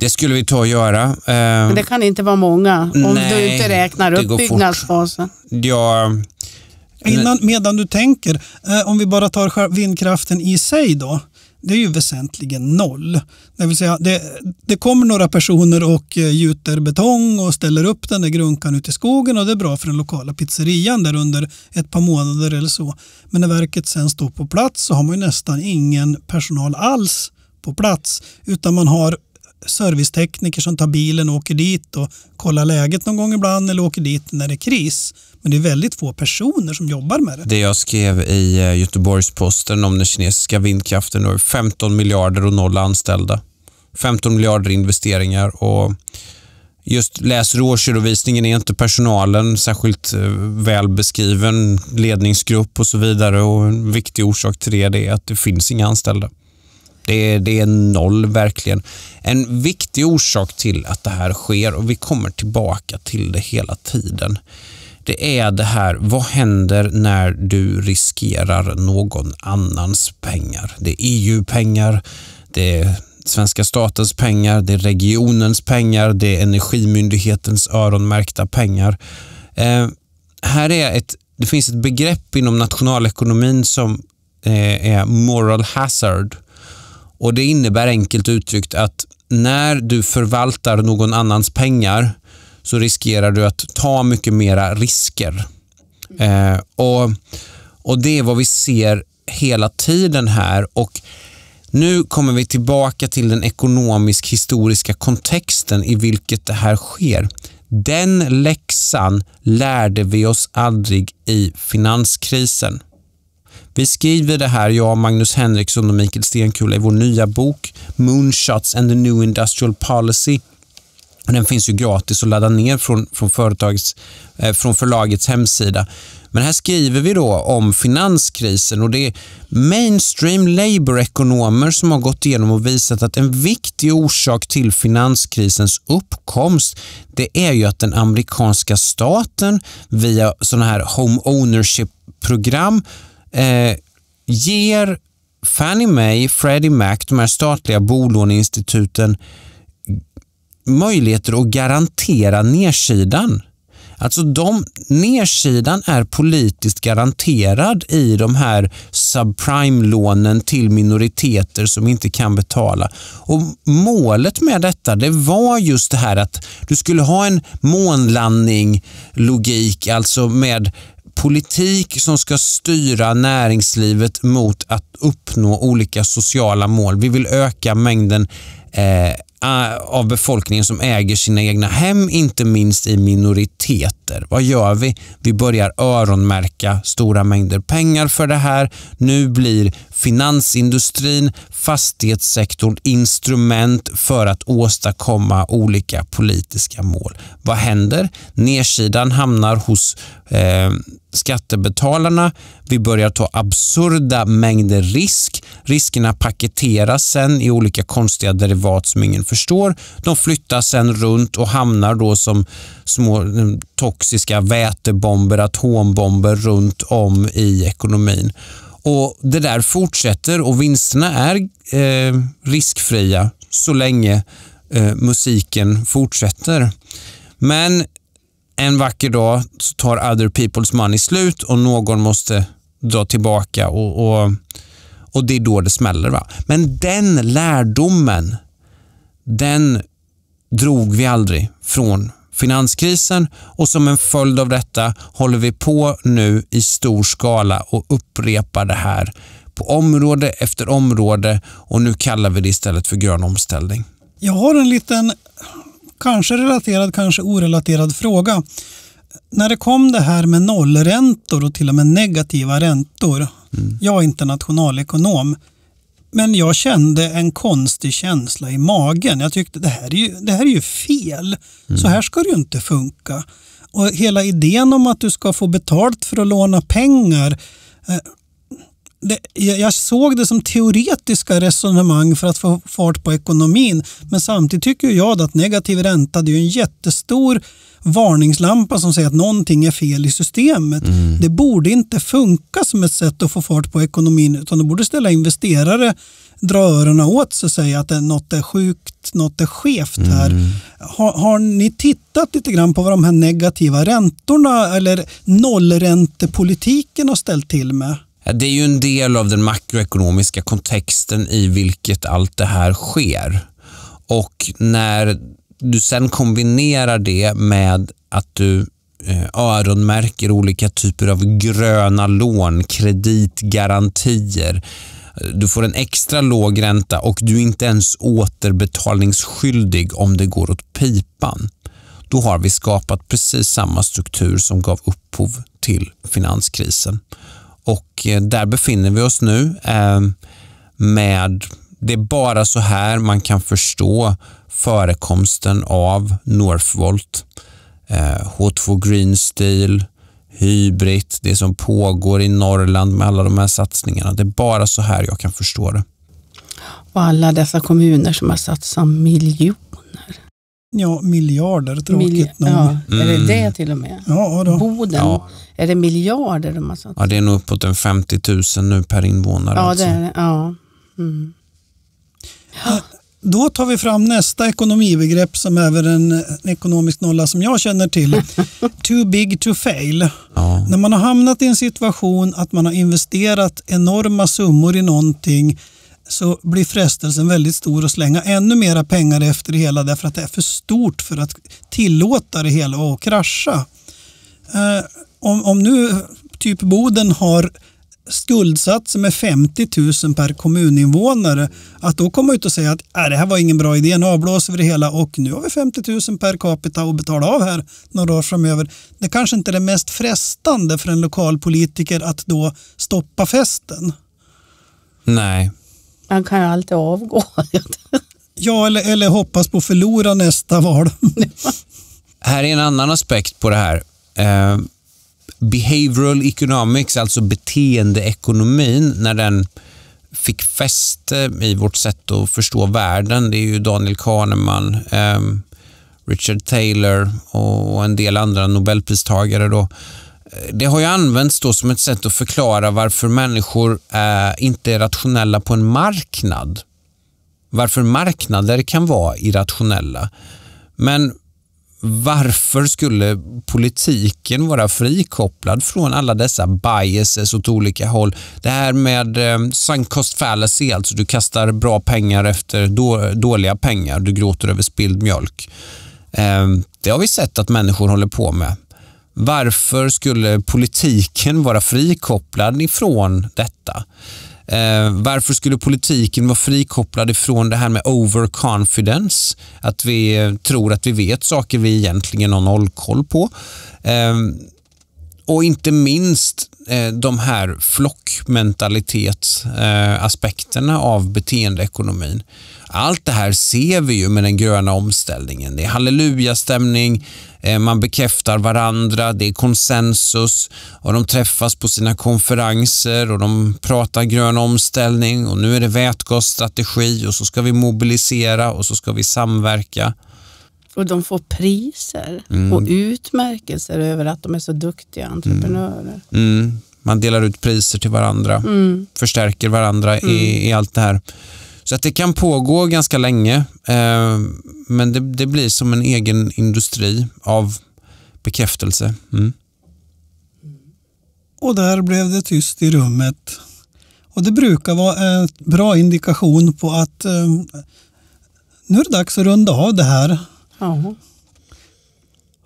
det skulle vi ta och göra. Ehm, Men det kan inte vara många om Nej, du inte räknar upp byggnadsfasen. Ja. Innan, medan du tänker, eh, om vi bara tar vindkraften i sig då det är ju väsentligen noll. Det vill säga, det, det kommer några personer och eh, gjuter betong och ställer upp den där grunkan ute i skogen och det är bra för den lokala pizzerian där under ett par månader eller så. Men när verket sen står på plats så har man ju nästan ingen personal alls på plats utan man har servicetekniker som tar bilen och åker dit och kollar läget någon gång ibland eller åker dit när det är kris. Men det är väldigt få personer som jobbar med det. Det jag skrev i eh, Göteborgs-Posten om den kinesiska vindkraften då, 15 miljarder och noll anställda. 15 miljarder investeringar och just läser årsredovisningen är inte personalen särskilt eh, väl beskriven, ledningsgrupp och så vidare och en viktig orsak till det är att det finns inga anställda. Det, det är noll verkligen. En viktig orsak till att det här sker och vi kommer tillbaka till det hela tiden. Det är det här, vad händer när du riskerar någon annans pengar? Det är EU-pengar, det är svenska statens pengar, det är regionens pengar, det är Energimyndighetens öronmärkta pengar. Eh, här är ett, det finns ett begrepp inom nationalekonomin som eh, är moral hazard och Det innebär enkelt uttryckt att när du förvaltar någon annans pengar så riskerar du att ta mycket mera risker. Eh, och, och Det är vad vi ser hela tiden här. och nu kommer vi tillbaka till den ekonomisk historiska kontexten i vilket det här sker. Den läxan lärde vi oss aldrig i finanskrisen. Vi skriver det här, jag, Magnus Henriksson och Mikael Stenkula i vår nya bok Moonshots and the new industrial policy. Den finns ju gratis att ladda ner från, från, företagets, eh, från förlagets hemsida. Men här skriver vi då om finanskrisen och det är mainstream labour-ekonomer som har gått igenom och visat att en viktig orsak till finanskrisens uppkomst det är ju att den amerikanska staten via sådana här home ownership program eh, ger Fannie Mae, Freddie Mac, de här statliga bolåneinstituten möjligheter att garantera nedsidan. Alltså de, nedsidan är politiskt garanterad i de här subprime-lånen till minoriteter som inte kan betala. Och Målet med detta det var just det här att du skulle ha en månlandning-logik, alltså med politik som ska styra näringslivet mot att uppnå olika sociala mål. Vi vill öka mängden eh, av befolkningen som äger sina egna hem, inte minst i minoriteter. Vad gör vi? Vi börjar öronmärka stora mängder pengar för det här. Nu blir finansindustrin, fastighetssektorn instrument för att åstadkomma olika politiska mål. Vad händer? Nersidan hamnar hos eh, skattebetalarna. Vi börjar ta absurda mängder risk. Riskerna paketeras sen i olika konstiga derivat som ingen förstår. De flyttas sen runt och hamnar då som små mm, toxiska vätebomber, atombomber runt om i ekonomin. Och Det där fortsätter och vinsterna är eh, riskfria så länge eh, musiken fortsätter. Men en vacker dag tar other people's money slut och någon måste dra tillbaka och, och, och det är då det smäller. Va? Men den lärdomen, den drog vi aldrig från finanskrisen och som en följd av detta håller vi på nu i stor skala och upprepar det här på område efter område och nu kallar vi det istället för grön omställning. Jag har en liten kanske relaterad, kanske orelaterad fråga. När det kom det här med nollräntor och till och med negativa räntor. Mm. Jag är inte nationalekonom. Men jag kände en konstig känsla i magen. Jag tyckte det här är ju, det här är ju fel. Mm. Så här ska det ju inte funka. Och hela idén om att du ska få betalt för att låna pengar. Eh, det, jag såg det som teoretiska resonemang för att få fart på ekonomin. Men samtidigt tycker jag att negativ ränta det är en jättestor varningslampa som säger att någonting är fel i systemet. Mm. Det borde inte funka som ett sätt att få fart på ekonomin utan det borde ställa investerare dra öronen åt sig och säga att något är sjukt, något är skevt här. Mm. Har, har, ni tittat lite grann på vad de här negativa räntorna eller nollräntepolitiken har ställt till med? Det är ju en del av den makroekonomiska kontexten i vilket allt det här sker. Och när du sen kombinerar det med att du eh, öronmärker olika typer av gröna lån, kreditgarantier. Du får en extra låg ränta och du är inte ens återbetalningsskyldig om det går åt pipan. Då har vi skapat precis samma struktur som gav upphov till finanskrisen. Och eh, där befinner vi oss nu eh, med, det är bara så här man kan förstå förekomsten av Northvolt, H2 eh, Green Steel, Hybrid, det som pågår i Norrland med alla de här satsningarna. Det är bara så här jag kan förstå det. Och alla dessa kommuner som har satsat miljoner Ja, miljarder tråkigt Milja nog. Ja, Är det mm. det till och med? Ja, då. Boden, ja. är det miljarder de har satt? Ja, det är nog uppåt en 50 000 nu per invånare. Ja, alltså. det är det. Ja. Mm. Då tar vi fram nästa ekonomibegrepp som är en ekonomisk nolla som jag känner till. too big to fail. Ja. När man har hamnat i en situation att man har investerat enorma summor i någonting så blir frestelsen väldigt stor att slänga ännu mera pengar efter det hela därför att det är för stort för att tillåta det hela att krascha. Eh, om, om nu typ Boden har skuldsatt sig med 50 000 per kommuninvånare, att då komma ut och säga att äh, det här var ingen bra idé, nu avblåser vi det hela och nu har vi 50 000 per capita att betala av här några år framöver. Det kanske inte är det mest frestande för en lokalpolitiker att då stoppa festen. Nej, man kan ju alltid avgå. ja, eller, eller hoppas på att förlora nästa val. här är en annan aspekt på det här. Eh, behavioral economics, alltså beteendeekonomin, när den fick fäste i vårt sätt att förstå världen. Det är ju Daniel Kahneman, eh, Richard Taylor och en del andra nobelpristagare. Då det har ju använts då som ett sätt att förklara varför människor inte är rationella på en marknad. Varför marknader kan vara irrationella. Men varför skulle politiken vara frikopplad från alla dessa biases åt olika håll? Det här med eh, sunk cost fallacy, alltså du kastar bra pengar efter då, dåliga pengar, du gråter över spilld mjölk. Eh, det har vi sett att människor håller på med. Varför skulle politiken vara frikopplad ifrån detta? Eh, varför skulle politiken vara frikopplad ifrån det här med overconfidence? Att vi eh, tror att vi vet saker vi egentligen har noll koll på. Eh, och inte minst eh, de här flockmentalitetsaspekterna eh, av beteendeekonomin. Allt det här ser vi ju med den gröna omställningen. Det är hallelujastämning, Eh, man bekräftar varandra, det är konsensus och de träffas på sina konferenser och de pratar grön omställning och nu är det vätgasstrategi och så ska vi mobilisera och så ska vi samverka. Och de får priser mm. och utmärkelser över att de är så duktiga mm. entreprenörer. Mm. Man delar ut priser till varandra, mm. förstärker varandra i, mm. i allt det här. Så att det kan pågå ganska länge eh, men det, det, blir som en egen industri av bekräftelse. Mm. Och där blev det tyst i rummet. Och det brukar vara en bra indikation på att eh, nu är det dags att runda av det här. Aha.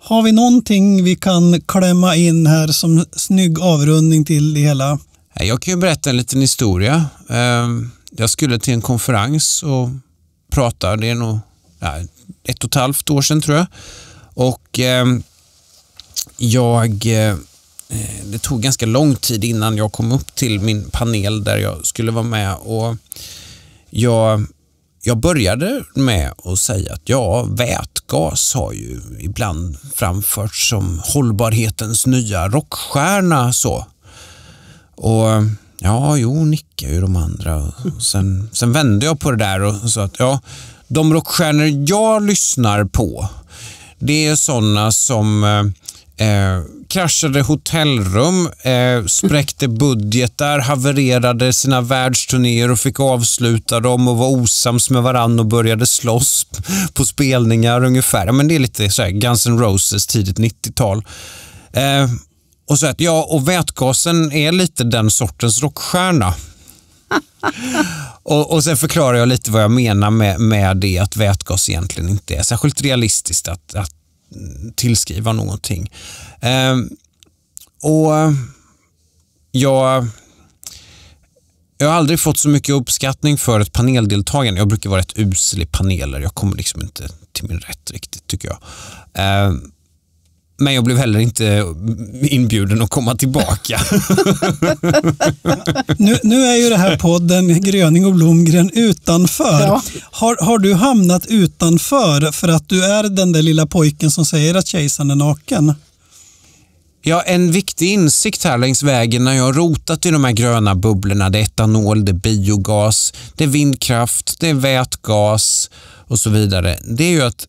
Har vi någonting vi kan klämma in här som snygg avrundning till det hela? Jag kan ju berätta en liten historia. Eh, jag skulle till en konferens och prata, det är nog ja, ett och ett halvt år sedan tror jag. Och eh, jag, eh, det tog ganska lång tid innan jag kom upp till min panel där jag skulle vara med och jag, jag började med att säga att ja, vätgas har ju ibland framförts som hållbarhetens nya rockstjärna. Så. Och Ja, jo, nickar ju de andra. Och sen, sen vände jag på det där och sa att ja, de rockstjärnor jag lyssnar på, det är sådana som eh, eh, kraschade hotellrum, eh, spräckte budgetar, havererade sina världsturnéer och fick avsluta dem och var osams med varandra och började slåss på spelningar ungefär. Ja, men det är lite så Guns N' Roses tidigt 90-tal. Eh, och så att ja, och vätgasen är lite den sortens rockstjärna. och, och sen förklarar jag lite vad jag menar med, med det att vätgas egentligen inte är särskilt realistiskt att, att tillskriva någonting. Ehm, och jag, jag har aldrig fått så mycket uppskattning för ett paneldeltagande. Jag brukar vara rätt usel i paneler. Jag kommer liksom inte till min rätt riktigt tycker jag. Ehm, men jag blev heller inte eh, inbjuden att komma tillbaka. nu, nu, är ju det här podden Gröning och Blomgren utanför. Ja. Har, har du hamnat utanför för att du är den där lilla pojken som säger att kejsaren är naken? Ja, en viktig insikt här längs vägen när jag rotat i de här gröna bubblorna, det är etanol, det är biogas, det är vindkraft, det är vätgas och så vidare, det är ju att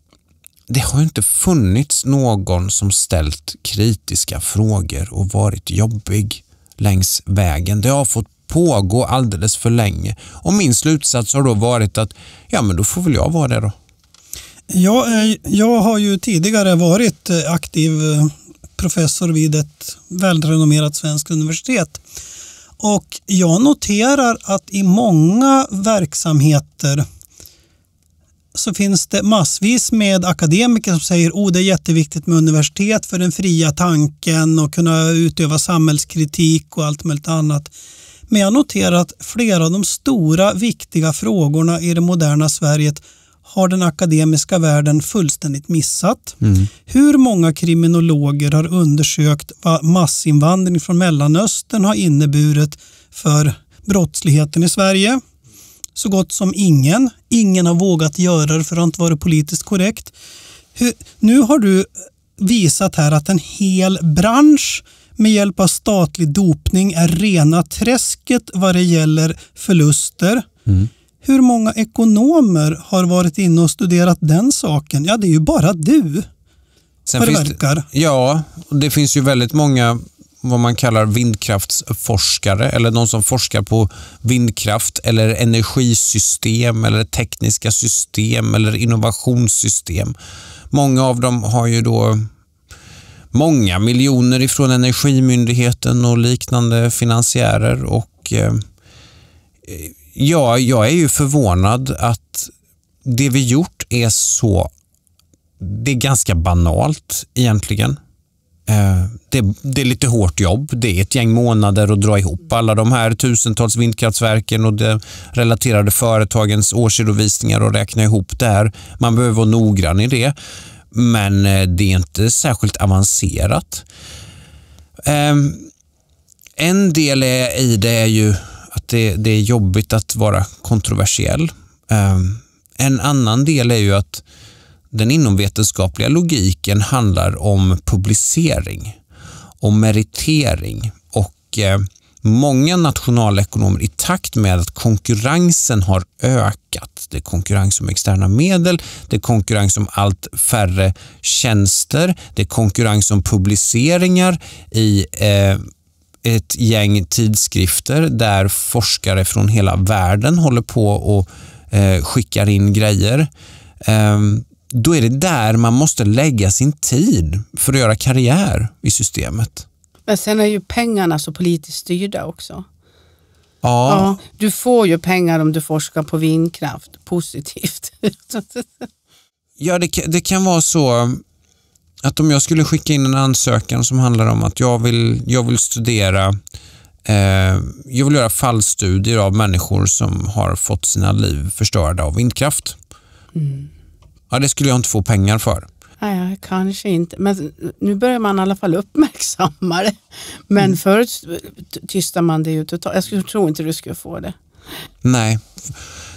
det har inte funnits någon som ställt kritiska frågor och varit jobbig längs vägen. Det har fått pågå alldeles för länge och min slutsats har då varit att ja, men då får väl jag vara det då. Ja, eh, jag har ju tidigare varit eh, aktiv eh, professor vid ett välrenommerat svenskt universitet och jag noterar att i många verksamheter så finns det massvis med akademiker som säger att oh, det är jätteviktigt med universitet för den fria tanken och kunna utöva samhällskritik och allt möjligt annat. Men jag noterar att flera av de stora viktiga frågorna i det moderna Sverige har den akademiska världen fullständigt missat. Mm. Hur många kriminologer har undersökt vad massinvandring från Mellanöstern har inneburit för brottsligheten i Sverige? så gott som ingen. Ingen har vågat göra det för att inte vara politiskt korrekt. Hur, nu har du visat här att en hel bransch med hjälp av statlig dopning är rena träsket vad det gäller förluster. Mm. Hur många ekonomer har varit inne och studerat den saken? Ja, det är ju bara du. Sen det, ja, det finns ju väldigt många vad man kallar vindkraftsforskare eller de som forskar på vindkraft eller energisystem eller tekniska system eller innovationssystem. Många av dem har ju då många miljoner ifrån Energimyndigheten och liknande finansiärer och eh, ja, jag är ju förvånad att det vi gjort är så, det är ganska banalt egentligen. Eh, det, det, är lite hårt jobb. Det är ett gäng månader att dra ihop alla de här tusentals vindkraftverken och de relaterade företagens årsredovisningar och räkna ihop det här. Man behöver vara noggrann i det, men eh, det är inte särskilt avancerat. Ehm, en del i det är ju att det, det är jobbigt att vara kontroversiell. Ehm, en annan del är ju att den inomvetenskapliga logiken handlar om publicering och meritering och eh, många nationalekonomer i takt med att konkurrensen har ökat. Det är konkurrens om externa medel, det är konkurrens om allt färre tjänster, det är konkurrens om publiceringar i eh, ett gäng tidskrifter där forskare från hela världen håller på och eh, skickar in grejer. Ehm, då är det där man måste lägga sin tid för att göra karriär i systemet. Men sen är ju pengarna så politiskt styrda också. Ja. ja du får ju pengar om du forskar på vindkraft, positivt. ja, det, det kan vara så att om jag skulle skicka in en ansökan som handlar om att jag vill, jag vill studera eh, jag vill göra fallstudier av människor som har fått sina liv förstörda av vindkraft. Mm. Ja, det skulle jag inte få pengar för. Nej, kanske inte. Men nu börjar man i alla fall uppmärksamma det. Men mm. förut tystade man det ju totalt. Jag tror inte du skulle få det. Nej.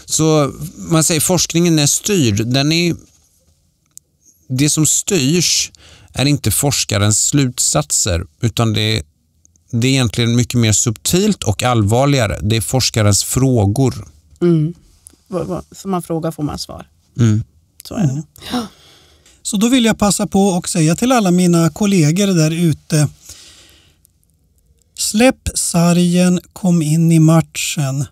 Så man säger forskningen är styrd. Den är, det som styrs är inte forskarens slutsatser utan det är, det är egentligen mycket mer subtilt och allvarligare. Det är forskarens frågor. Mm. Som man frågar får man svar. Mm så är det. Ja. Mm. Så då vill jag passa på att säga till alla mina kollegor där ute. Släpp sargen, kom in i matchen.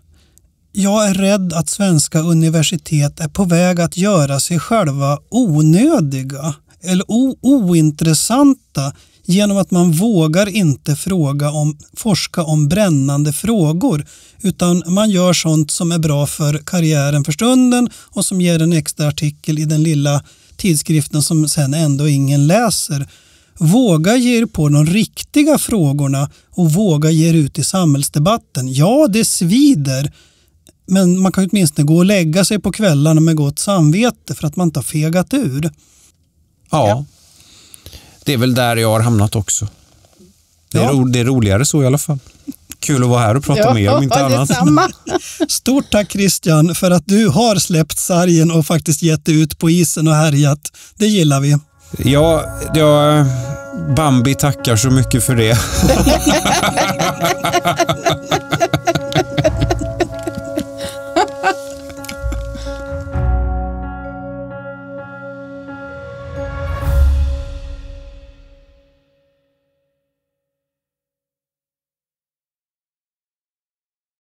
Jag är rädd att svenska universitet är på väg att göra sig själva onödiga eller ointressanta genom att man vågar inte fråga om, forska om brännande frågor utan man gör sånt som är bra för karriären för stunden och som ger en extra artikel i den lilla tidskriften som sen ändå ingen läser. Våga ge er på de riktiga frågorna och våga ge er ut i samhällsdebatten. Ja, det svider, men man kan åtminstone gå och lägga sig på kvällarna med gott samvete för att man inte har fegat ur. Ja, det är väl där jag har hamnat också. Det är, ja. ro, det är roligare så i alla fall. Kul att vara här och prata ja, med er om inte annat. Stort tack Christian för att du har släppt sargen och faktiskt gett dig ut på isen och härjat. Det gillar vi. Ja, jag... Bambi tackar så mycket för det.